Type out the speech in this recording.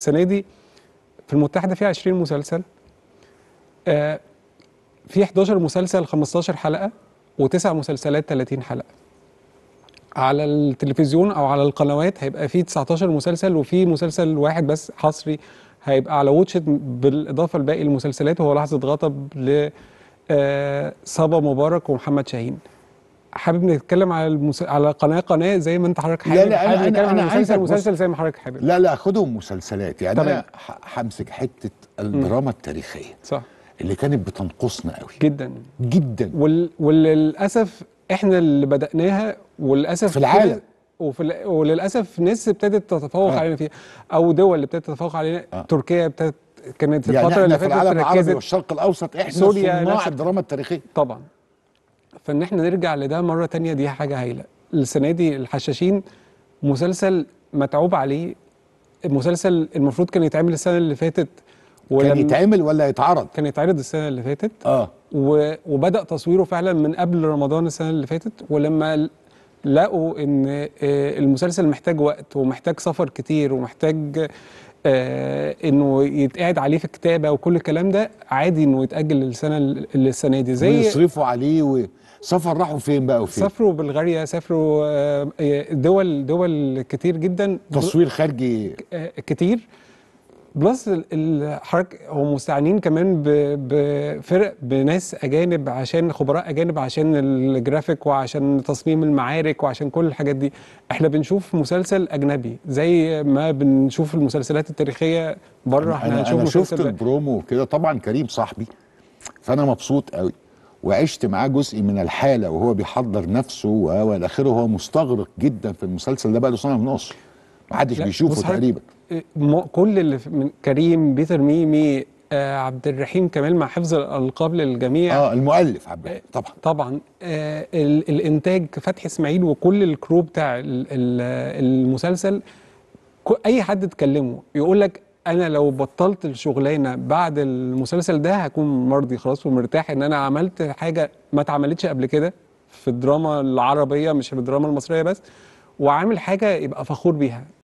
السنه دي في المتحده فيها 20 مسلسل آه في 11 مسلسل 15 حلقه وتسع مسلسلات 30 حلقه على التلفزيون او على القنوات هيبقى في 19 مسلسل وفي مسلسل واحد بس حصري هيبقى على واتشت بالاضافه لباقي المسلسلات وهو لحظه غضب ل آه، صبا مبارك ومحمد شاهين حابب نتكلم على المس... على قناه قناه زي ما انت حضرتك حابب لا لا حابب انا انا, أنا مسلسل مسلسل زي ما حضرتك حابب لا لا خدهم مسلسلات يعني طبعًا. انا همسك حته الدراما م. التاريخيه صح اللي كانت بتنقصنا قوي جدا جدا وال... وللاسف احنا اللي بداناها وللاسف في العالم وفي وللاسف ناس ابتدت تتفوق آه. علينا فيها او دول اللي ابتدت تتفوق علينا آه. تركيا ابتدت كانت يعني الفتره اللي فاتت في العالم العربي والشرق الاوسط احنا سوريا صناع الدراما التاريخيه طبعا فان احنا نرجع لده مره تانية دي حاجه هايله السنه دي الحشاشين مسلسل متعوب عليه مسلسل المفروض كان يتعمل السنه اللي فاتت ولم كان يتعمل ولا يتعرض كان يتعرض السنه اللي فاتت اه وبدا تصويره فعلا من قبل رمضان السنه اللي فاتت ولما لقوا ان آه، المسلسل محتاج وقت ومحتاج سفر كتير ومحتاج آه، انه يتقعد عليه في الكتابه وكل الكلام ده عادي انه يتاجل للسنه للسنه دي زي ويصرفوا عليه و... سفر راحوا فين بقى وفين سافروا بلغاريا سافروا آه، آه، دول دول كتير جدا تصوير خارجي آه، كتير بلس الحركة هم مستعنين كمان بفرق بناس اجانب عشان خبراء اجانب عشان الجرافيك وعشان تصميم المعارك وعشان كل الحاجات دي احنا بنشوف مسلسل اجنبي زي ما بنشوف المسلسلات التاريخيه بره احنا هنشوف انا شفت البرومو كده طبعا كريم صاحبي فانا مبسوط قوي وعشت معاه جزء من الحاله وهو بيحضر نفسه والى اخره هو مستغرق جدا في المسلسل ده بقى له سنه ونص ما حدش بيشوفه تقريبا إيه، كل اللي من كريم بيتر ميمي آه عبد الرحيم كمال مع حفظ الالقاب للجميع اه المؤلف عبد الرحيم إيه، طبعا طبعا آه الانتاج فتحي اسماعيل وكل الكرو بتاع المسلسل اي حد تكلمه يقول لك انا لو بطلت الشغلانه بعد المسلسل ده هكون مرضي خلاص ومرتاح ان انا عملت حاجه ما اتعملتش قبل كده في الدراما العربيه مش في الدراما المصريه بس وعامل حاجه يبقى فخور بيها